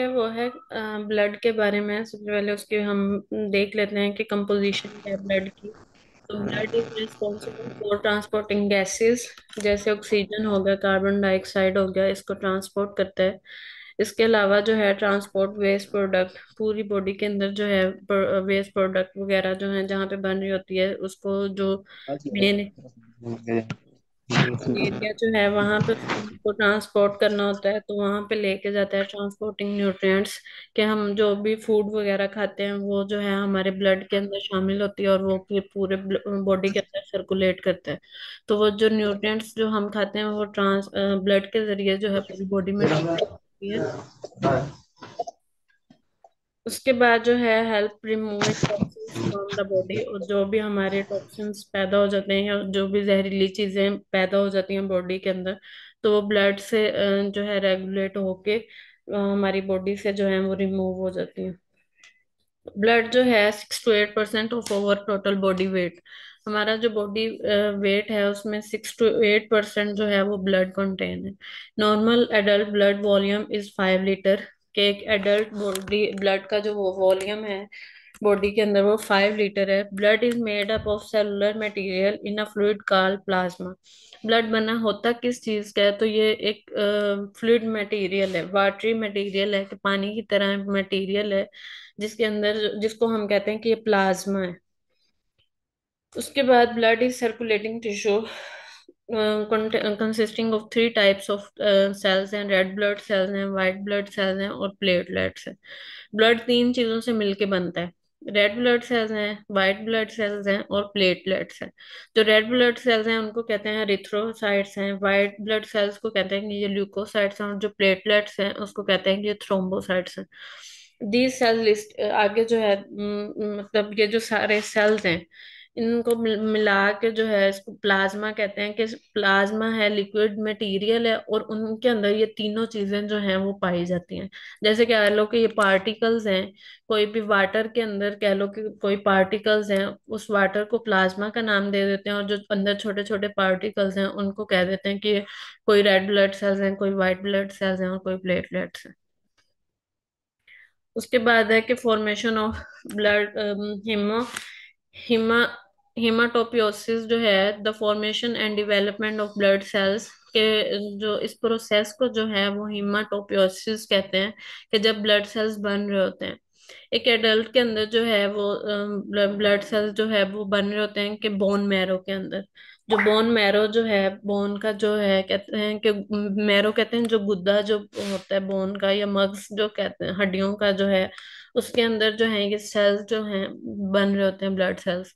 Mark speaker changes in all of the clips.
Speaker 1: है वो है ब्लड के बारे में सबसे पहले उसके हम देख लेते हैं कि कंपोजिशन क्या है ब्लड की तो blood is responsible for transporting gases जैसे ऑक्सीजन हो गया कार्बन डाइऑक्साइड हो गया इसको ट्रांसपोर्ट करता है इसके अलावा जो है ट्रांसपोर्ट वेस्ट प्रोडक्ट पूरी बॉडी के अंदर जो है वेस्ट प्रोडक्ट वगैरह जो है जहाँ पे बन रही होती है उसको जो मेन हाँ एरिया जो है वहाँ पे तो ट्रांसपोर्ट करना होता है तो वहाँ पे लेके जाता है ट्रांसपोर्टिंग न्यूट्रिएंट्स के हम जो भी फूड वगैरह खाते हैं वो जो है हमारे ब्लड के अंदर शामिल होती है और वो फिर पूरे बॉडी के अंदर सर्कुलेट करता है तो वो जो न्यूट्रिएंट्स जो हम खाते हैं वो ट्रांस ब्लड के जरिए जो है पूरी बॉडी में होती है उसके बाद जो है help removing from the body और जो भी हमारे टॉक्सिन्स पैदा हो जाते हैं और जो भी जहरीली चीज़ें पैदा हो जाती हैं बॉडी के अंदर तो वो ब्लड से जो है रेगुलेट होके हमारी बॉडी से जो है वो रिमूव हो जाती है ब्लड जो है six to eight percent of over total body weight हमारा जो बॉडी वेट है उसमें सिक्स टू एट परसेंट जो है वो ब्लड कंटेन है normal adult blood volume is five litre कि एक एडल्ट बॉडी ब्लड का जो वॉल्यूम है बॉडी के अंदर वो फाइव लीटर है blood is made up of cellular material in a fluid call plasma blood बना होता किस चीज़ का है तो ये एक फ्लूड मटेरियल है वाटरी मटेरियल है कि पानी की तरह मटेरियल है जिसके अंदर जिसको हम कहते हैं कि ये प्लाज्मा है उसके बाद blood is circulating tissue consisting of three types of cells हैं रेड ब्लड सेल्स हैं व्हाइट ब्लड सेल्स हैं और प्लेटलेट्स हैं ब्लड तीन चीज़ों से मिलके बनता है रेड ब्लड सेल्स हैं व्हाइट ब्लड सेल्स हैं और प्लेटलेट्स हैं जो रेड ब्लड सेल्स हैं उनको कहते हैं रिथ्रोसाइट्स हैं व्हाइट ब्लड सेल्स को कहते हैं कि ये ल्यूकोसाइट्स हैं और जो प्लेटलेट्स हैं उसको कहते हैं कि ये थ्रोम्बोसाइट्स हैं दीज सेल लिस्ट आगे जो है मतलब ये जो सारे सेल्स हैं इनको मिला के जो है इसको प्लाज्मा कहते हैं कि प्लाज्मा है लिक्विड मटेरियल है और उनके अंदर ये तीनों चीजें जो हैं वो पाई जाती हैं जैसे कह लो कि ये पार्टिकल्स हैं कोई भी वाटर के अंदर कह लो कि कोई पार्टिकल्स हैं उस वाटर को प्लाज्मा का नाम दे देते हैं और जो अंदर छोटे छोटे पार्टिकल्स हैं उनको कह देते हैं कि कोई रेड ब्लड सेल्स हैं कोई व्हाइट ब्लड सेल्स हैं और कोई प्लेटलेट्स हैं उसके बाद है कि formation of blood haemo haema haematopoiesis जो है the formation and development of blood cells के जो इस प्रोसेस को जो है वो हिमाटोपियोसिस कहते हैं कि जब ब्लड सेल्स बन रहे होते हैं एक एडल्ट के अंदर जो है वो ब्लड सेल्स जो है वो बन रहे होते हैं कि बोन मैरो के अंदर जो बोन मैरो जो है बोन का जो है कहते हैं कि मैरो कहते हैं जो गुद्दा जो होता है बोन का या मग्स जो कहते हैं हड्डियों का जो है उसके अंदर जो है ये सेल्स जो है बन रहे होते हैं blood cells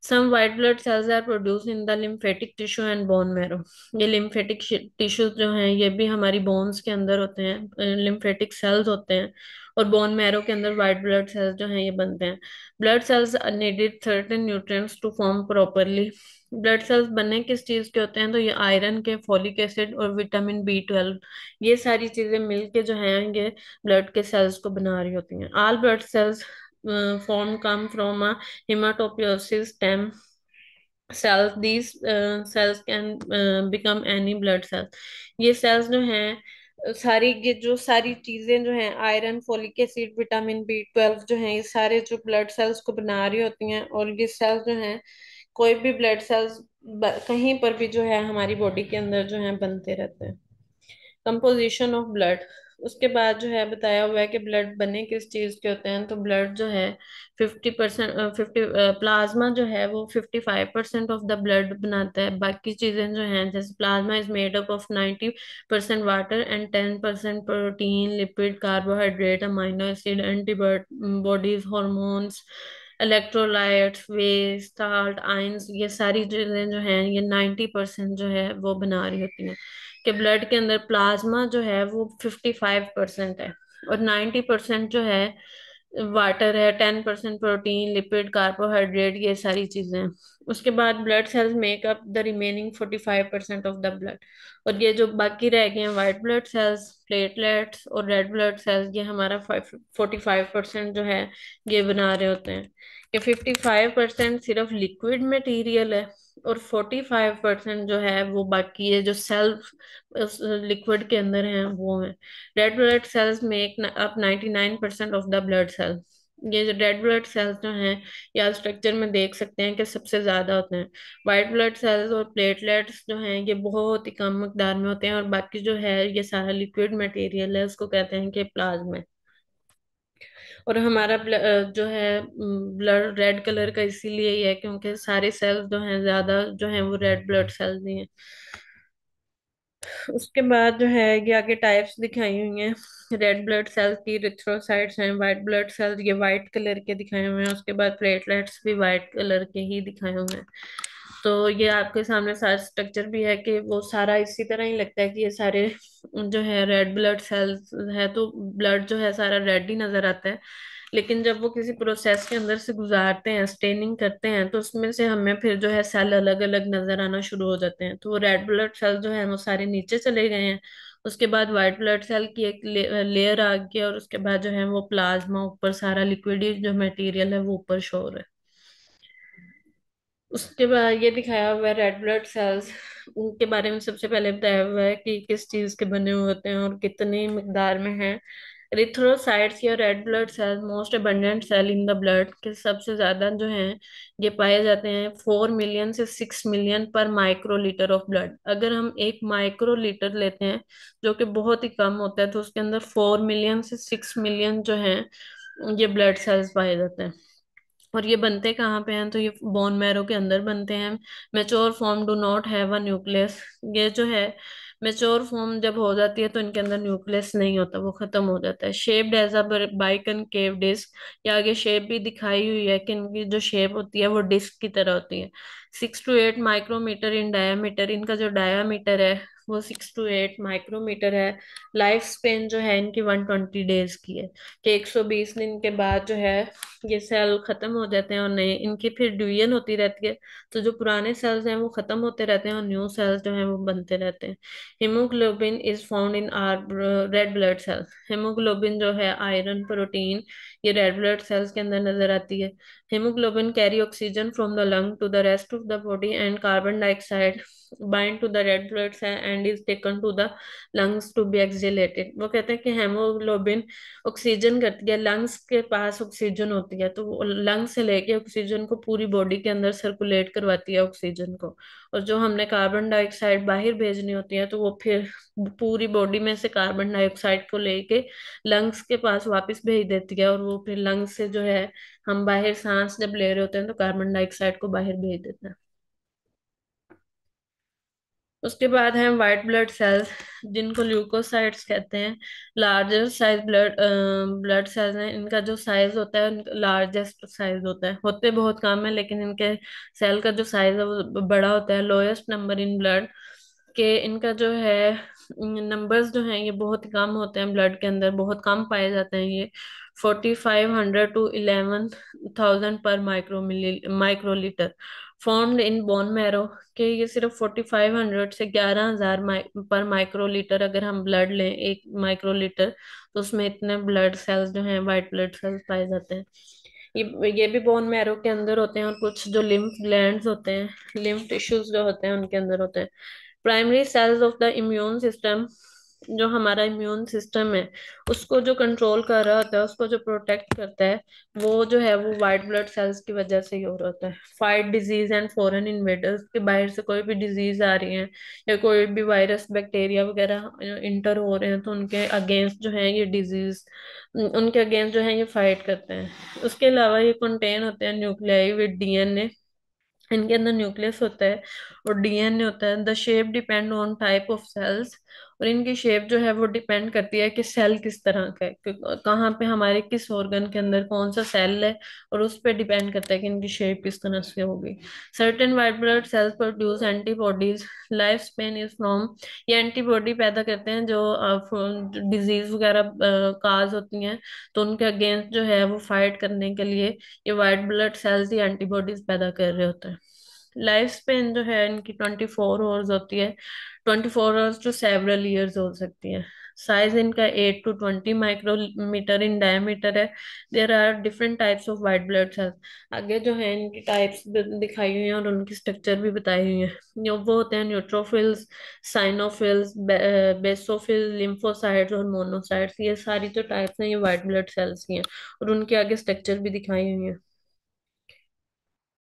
Speaker 1: Some white blood cells are produced in the lymphatic tissue and bone marrow. ये lymphatic tissues जो हैं ये भी हमारी bones के अंदर होते हैं lymphatic cells होते हैं और bone marrow के अंदर white blood cells जो हैं ये बनते हैं Blood cells are needed certain nutrients to form properly. Blood cells बने किस चीज़ के होते हैं तो ये आयरन के फोलिक एसिड और विटामिन बी ट्वेल्व ये सारी चीज़ें मिलके जो हैं ये ब्लड के सेल्स को बना रही होती हैं all blood cells uh, form come from a hematopoiesis stem cells these uh, cells can uh, become any blood cells ye cells jo hain सारी ये जो सारी चीजें जो हैं iron folic acid vitamin B twelve जो हैं ये सारे जो ब्लड सेल्स को बना रही होती हैं और ये सेल्स जो हैं कोई भी ब्लड सेल्स कहीं पर भी जो है हमारी बॉडी के अंदर जो है बनते रहते हैं कंपोजिशन ऑफ ब्लड उसके बाद जो है बताया हुआ है कि ब्लड बने किस चीज़ के होते हैं तो ब्लड जो है फिफ्टी परसेंट फिफ्टी प्लाज्मा जो है वो fifty five percent of the blood बनाता है बाकी चीज़ें जो हैं जैसे plasma is made up of ninety percent water and ten percent protein lipid carbohydrate amino acid antibodies hormones electrolyte waste salt ions ये सारी चीज़ें जो हैं ये नाइन्टी परसेंट जो है वो बना रही होती हैं कि ब्लड के अंदर प्लाज्मा जो है वो फिफ्टी फाइव परसेंट है और नाइन्टी परसेंट जो है वाटर है ten percent protein lipid carbohydrate ये सारी चीज़ें उसके बाद blood cells make up the remaining forty five percent of the blood और ये जो बाकी रह गए हैं व्हाइट ब्लड सेल्स प्लेटलेट्स और रेड ब्लड सेल्स ये हमारा फोर्टी फाइव परसेंट जो है ये बना रहे होते हैं ये फिफ्टी फाइव परसेंट सिर्फ लिक्विड मटेरियल है और फोर्टी फाइव परसेंट जो है वो बाकी है जो सेल्फ लिक्विड के अंदर है वो है red blood cells make up ninety nine percent of the blood cells ये जो रेड ब्लड सेल्स जो हैं या स्ट्रक्चर में देख सकते हैं कि सबसे ज़्यादा होते हैं वाइट ब्लड सेल्स और प्लेटलेट्स जो हैं ये बहुत ही कम मकदार में होते हैं और बाकी जो है ये सारा लिक्विड मटेरियल है उसको कहते हैं कि प्लाज्मा और हमारा जो है ब्लड रेड कलर का इसीलिए ही है क्योंकि सारे सेल्स जो हैं ज़्यादा जो हैं वो रेड ब्लड सेल्स ही है उसके बाद जो है ये आगे टाइप्स दिखाई हुई हैं रेड ब्लड सेल्स की रिथ्रोसाइट्स हैं वाइट ब्लड सेल्स ये वाइट कलर के दिखाए हुए हैं उसके बाद प्लेटलेट्स भी वाइट कलर के ही दिखाए हुए हैं तो ये आपके सामने सारा स्ट्रक्चर भी है कि वो सारा इसी तरह ही लगता है कि ये सारे जो है रेड ब्लड सेल्स है तो ब्लड जो है सारा रेड ही नज़र आता है लेकिन जब वो किसी प्रोसेस के अंदर से गुजारते हैं स्टेनिंग करते हैं तो उसमें से हमें फिर जो है सेल अलग अलग नजर आना शुरू हो जाते हैं तो वो रेड ब्लड सेल जो है वो सारे नीचे चले गए हैं उसके बाद व्हाइट ब्लड सेल की एक ले, लेयर आ गई और उसके बाद जो है वो प्लाज्मा ऊपर सारा लिक्विड जो मटेरियल है वो ऊपर शोर है उसके बाद ये दिखाया हुआ है रेड ब्लड सेल्स उनके बारे में सबसे पहले बताया हुआ है कि किस चीज़ के बने हुए होते हैं और कितनी मकदार में हैं रिथ्रोसाइट्स या red blood cell most abundant cell in the blood के सबसे ज़्यादा जो है ये पाए जाते हैं फोर मिलियन से सिक्स मिलियन पर माइक्रो लीटर ऑफ ब्लड अगर हम एक माइक्रो लीटर लेते हैं जो कि बहुत ही कम होता है तो उसके अंदर फोर मिलियन से सिक्स मिलियन जो है ये ब्लड सेल्स पाए जाते हैं और ये बनते कहाँ पे हैं तो ये बोन मैरो के अंदर बनते हैं mature form do not have a nucleus ये जो है मेच्योर फॉर्म जब हो जाती है तो इनके अंदर न्यूक्लियस नहीं होता वो खत्म हो जाता है shaped as a biconcave disc या आगे शेप भी दिखाई हुई है कि इनकी जो शेप होती है वो डिस्क की तरह होती है six to eight micrometre in diameter इनका जो डायामीटर है वो सिक्स टू एट माइक्रोमीटर है लाइफ स्पेन जो है इनकी वन ट्वेंटी डेज की है कि एक सौ बीस दिन के बाद जो है ये सेल खत्म हो जाते हैं और नए इनकी फिर ड्यूजन होती रहती है तो जो पुराने सेल्स हैं वो खत्म होते रहते हैं और न्यू सेल्स जो हैं वो बनते रहते हैं haemoglobin is found in our red blood cells haemoglobin जो है आयरन प्रोटीन ये रेड ब्लड सेल्स के अंदर नजर आती है haemoglobin carry oxygen from the lung to the rest of the body and carbon dioxide bind to the red blood cell and is taken to the lungs to be exhaled वो कहते हैं कि haemoglobin oxygen करती है lungs के पास oxygen होती है तो लंग्स से लेके ऑक्सीजन को पूरी बॉडी के अंदर सर्कुलेट करवाती है ऑक्सीजन को और जो हमने कार्बन डाइऑक्साइड बाहर भेजनी होती है तो वो फिर पूरी बॉडी में से कार्बन डाइऑक्साइड को लेके लंग्स के पास वापस भेज देती है और वो फिर लंग्स से जो है हम बाहर सांस जब ले रहे होते हैं तो कार्बन डाइऑक्साइड को बाहर भेज देते हैं उसके बाद है वाइट ब्लड सेल्स जिनको ल्यूकोसाइट्स कहते हैं larger size blood blood cells हैं इनका जो साइज होता है लार्जेस्ट साइज होता है होते बहुत कम है लेकिन इनके सेल का जो साइज है वो बड़ा होता है लोएस्ट नंबर इन ब्लड के इनका जो है नंबर्स जो हैं ये बहुत कम होते हैं ब्लड के अंदर बहुत कम पाए जाते हैं ये 4500 to 11000 पर micro microlitre formed in bone marrow के ये सिर्फ 4500 से 11000 माइक, पर माइक्रोलीटर अगर हम ब्लड लें एक माइक्रोलीटर तो उसमें इतने ब्लड सेल्स जो हैं व्हाइट ब्लड सेल्स पाए जाते हैं ये ये भी बोन मैरो के अंदर होते हैं और कुछ जो लिम्फ ग्लैंड्स होते हैं लिम्फ टिश्यूज जो होते हैं उनके अंदर होते हैं primary cells of the immune system जो हमारा इम्यून सिस्टम है उसको जो कंट्रोल कर रहा होता है उसको जो प्रोटेक्ट करता है वो जो है वो वाइट ब्लड सेल्स की वजह से ही हो रहा होता है fight disease and foreign invaders के बाहर से कोई भी डिजीज आ रही है या कोई भी वायरस बैक्टीरिया वगैरह इंटर हो रहे हैं तो उनके अगेंस्ट जो है ये डिजीज उनके अगेंस्ट जो है ये फाइट करते हैं उसके अलावा ये कंटेन होते हैं न्यूक्लियाई विद डीएनए इनके अंदर न्यूक्लियस होता है और डीएनए होता है the shape depend on type of cells और इनकी शेप जो है वो डिपेंड करती है कि सेल किस तरह का है कहाँ पे हमारे किस ऑर्गन के अंदर कौन सा सेल है और उस पर डिपेंड करता है कि इनकी शेप किस तरह से होगी certain white blood cells produce antibodies life span is from ये एंटीबॉडी पैदा करते हैं जो डिजीज वगैरह काज होती हैं तो उनके अगेंस्ट जो है वो फाइट करने के लिए ये वाइट ब्लड सेल्स ही एंटीबॉडीज पैदा कर रहे होते हैं लाइफ स्पेन जो है इनकी ट्वेंटी फोर आवर्स होती है twenty four hours to several years हो सकती है साइज इनका eight to twenty micrometre in diameter है there are different types of white blood cells आगे जो है इनकी टाइप्स दिखाई हुई हैं और उनकी स्ट्रक्चर भी बताई हुई है वो होते हैं न्यूट्रोफिल्स साइनोफिल्स बेसोफिल लिम्फोसाइड्स और मोनोसाइड्स ये सारी जो टाइप्स हैं ये वाइट ब्लड सेल्स की हैं और उनके आगे स्ट्रक्चर भी दिखाई हुई है